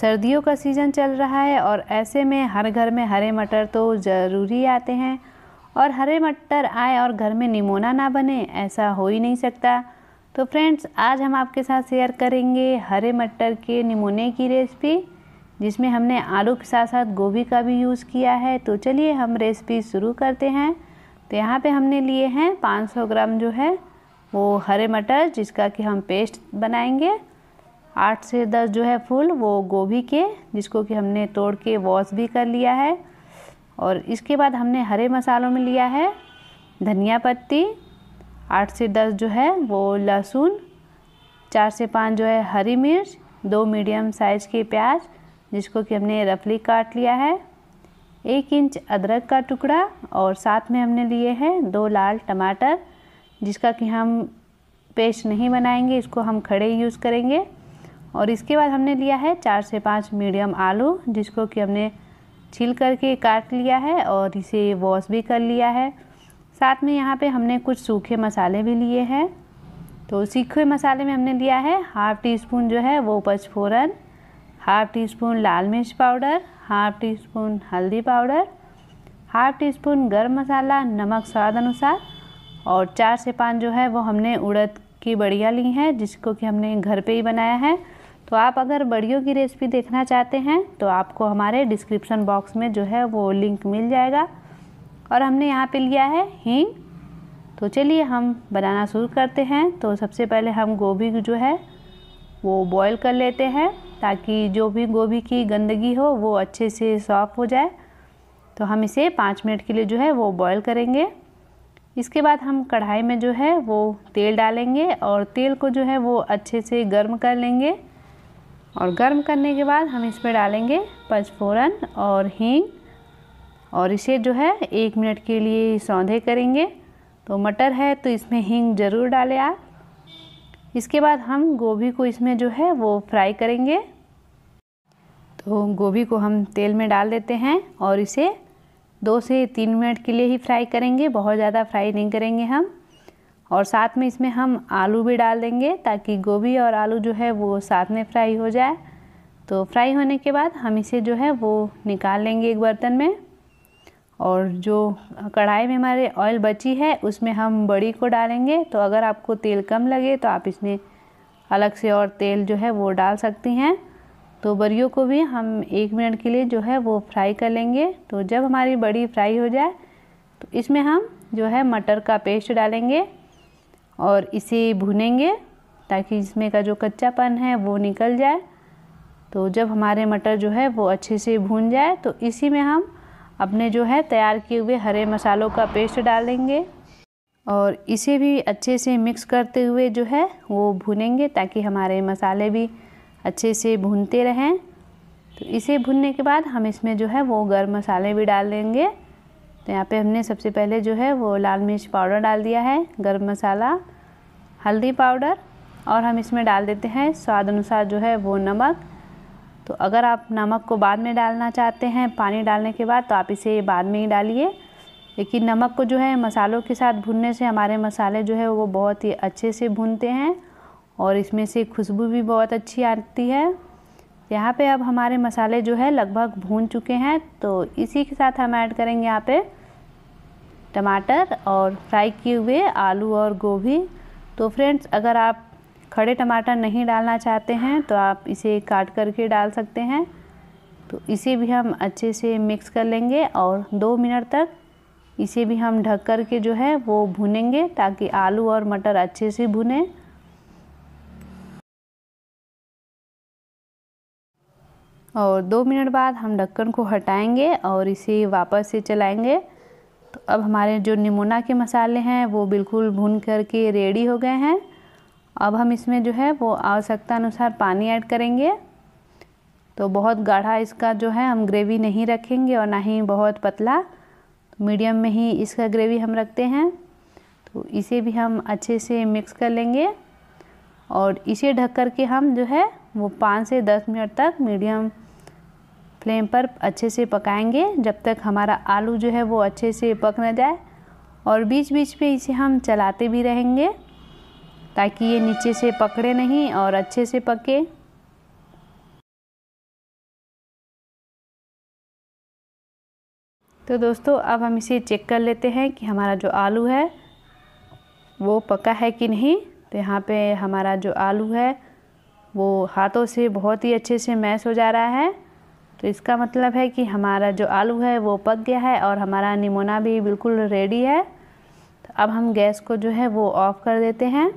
सर्दियों का सीज़न चल रहा है और ऐसे में हर घर में हरे मटर तो ज़रूरी आते हैं और हरे मटर आए और घर में निमोना ना बने ऐसा हो ही नहीं सकता तो फ्रेंड्स आज हम आपके साथ शेयर करेंगे हरे मटर के निमोने की रेसिपी जिसमें हमने आलू के साथ साथ गोभी का भी यूज़ किया है तो चलिए हम रेसिपी शुरू करते हैं तो यहाँ पे हमने लिए हैं 500 ग्राम जो है वो हरे मटर जिसका कि हम पेस्ट बनाएंगे आठ से दस जो है फूल वो गोभी के जिसको कि हमने तोड़ के वॉश भी कर लिया है और इसके बाद हमने हरे मसालों में लिया है धनिया पत्ती आठ से दस जो है वो लहसुन चार से पाँच जो है हरी मिर्च दो मीडियम साइज़ के प्याज जिसको कि हमने रफली काट लिया है एक इंच अदरक का टुकड़ा और साथ में हमने लिए हैं दो लाल टमाटर जिसका कि हम पेस्ट नहीं बनाएंगे इसको हम खड़े यूज़ करेंगे और इसके बाद हमने लिया है चार से पाँच मीडियम आलू जिसको कि हमने छील करके काट लिया है और इसे वॉश भी कर लिया है साथ में यहाँ पे हमने कुछ सूखे मसाले भी लिए हैं तो सूखे मसाले में हमने लिया है हाफ़ टी स्पून जो है वो पचफोरन हाफ़ टी स्पून लाल मिर्च पाउडर हाफ़ टी स्पून हल्दी powder half teaspoon garam masala नमक स्वाद अनुसार और चार से पाँच जो है वो हमने उड़द की बढ़िया ली हैं जिसको कि हमने घर पे ही बनाया है तो आप अगर बड़ियों की रेसिपी देखना चाहते हैं तो आपको हमारे डिस्क्रिप्शन बॉक्स में जो है वो लिंक मिल जाएगा और हमने यहाँ पे लिया है हींग तो चलिए हम बनाना शुरू करते हैं तो सबसे पहले हम गोभी जो है वो बॉईल कर लेते हैं ताकि जो भी गोभी की गंदगी हो वो अच्छे से सॉफ़ हो जाए तो हम इसे पाँच मिनट के लिए जो है वो बॉयल करेंगे इसके बाद हम कढ़ाई में जो है वो तेल डालेंगे और तेल को जो है वो अच्छे से गर्म कर लेंगे और गर्म करने के बाद हम इसमें डालेंगे पचफोरन और हींग और इसे जो है एक मिनट के लिए सौंधे करेंगे तो मटर है तो इसमें हींग ज़रूर डालें आप इसके बाद हम गोभी को इसमें जो है वो फ्राई करेंगे तो गोभी को हम तेल में डाल देते हैं और इसे दो से तीन मिनट के लिए ही फ्राई करेंगे बहुत ज़्यादा फ्राई नहीं करेंगे हम और साथ में इसमें हम आलू भी डाल देंगे ताकि गोभी और आलू जो है वो साथ में फ्राई हो जाए तो फ्राई होने के बाद हम इसे जो है वो निकाल लेंगे एक बर्तन में और जो कढ़ाई में हमारे ऑयल बची है उसमें हम बड़ी को डालेंगे तो अगर आपको तेल कम लगे तो आप इसमें अलग से और तेल जो है वो डाल सकती हैं तो बड़ियों को भी हम एक मिनट के लिए जो है वो फ्राई कर लेंगे तो जब हमारी बड़ी फ्राई हो जाए तो इसमें हम जो है मटर का पेस्ट डालेंगे और इसे भुनेंगे ताकि इसमें का जो कच्चापन है वो निकल जाए तो जब हमारे मटर जो है वो अच्छे से भून जाए तो इसी में हम अपने जो है तैयार किए हुए हरे मसालों का पेस्ट डालेंगे और इसे भी अच्छे से मिक्स करते हुए जो है वो भुनेंगे ताकि हमारे मसाले भी अच्छे से भूनते रहें तो इसे भुनने के बाद हम इसमें जो है वो गर्म मसाले भी डाल देंगे तो यहाँ पे हमने सबसे पहले जो है वो लाल मिर्च पाउडर डाल दिया है गर्म मसाला हल्दी पाउडर और हम इसमें डाल देते हैं स्वाद अनुसार जो है वो नमक तो अगर आप नमक को बाद में डालना चाहते हैं पानी डालने के बाद तो आप इसे बाद में ही डालिए लेकिन नमक को जो है मसालों के साथ भुनने से हमारे मसाले जो है वो बहुत ही अच्छे से भूनते हैं और इसमें से खुशबू भी बहुत अच्छी आती है यहाँ पे अब हमारे मसाले जो है लगभग भून चुके हैं तो इसी के साथ हम ऐड करेंगे यहाँ पे टमाटर और फ्राई किए हुए आलू और गोभी तो फ्रेंड्स अगर आप खड़े टमाटर नहीं डालना चाहते हैं तो आप इसे काट करके डाल सकते हैं तो इसे भी हम अच्छे से मिक्स कर लेंगे और दो मिनट तक इसे भी हम ढक कर के जो है वो भुनेंगे ताकि आलू और मटर अच्छे से भुनें और दो मिनट बाद हम ढक्कन को हटाएंगे और इसे वापस से चलाएंगे तो अब हमारे जो निमोना के मसाले हैं वो बिल्कुल भून करके रेडी हो गए हैं अब हम इसमें जो है वो आवश्यकता अनुसार पानी ऐड करेंगे तो बहुत गाढ़ा इसका जो है हम ग्रेवी नहीं रखेंगे और ना ही बहुत पतला तो मीडियम में ही इसका ग्रेवी हम रखते हैं तो इसे भी हम अच्छे से मिक्स कर लेंगे और इसे ढक कर के हम जो है वो पाँच से दस मिनट तक मीडियम फ्लेम पर अच्छे से पकाएंगे जब तक हमारा आलू जो है वो अच्छे से पक ना जाए और बीच बीच में इसे हम चलाते भी रहेंगे ताकि ये नीचे से पकड़े नहीं और अच्छे से पके तो दोस्तों अब हम इसे चेक कर लेते हैं कि हमारा जो आलू है वो पका है कि नहीं तो यहाँ पे हमारा जो आलू है वो हाथों से बहुत ही अच्छे से मैश हो जा रहा है तो इसका मतलब है कि हमारा जो आलू है वो पक गया है और हमारा निमोना भी बिल्कुल रेडी है तो अब हम गैस को जो है वो ऑफ़ कर देते हैं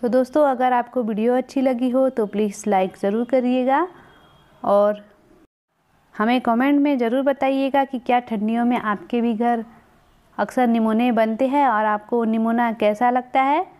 तो दोस्तों अगर आपको वीडियो अच्छी लगी हो तो प्लीज़ लाइक ज़रूर करिएगा और हमें कमेंट में ज़रूर बताइएगा कि क्या ठंडियों में आपके भी घर अक्सर निमोने बनते हैं और आपको निमोना कैसा लगता है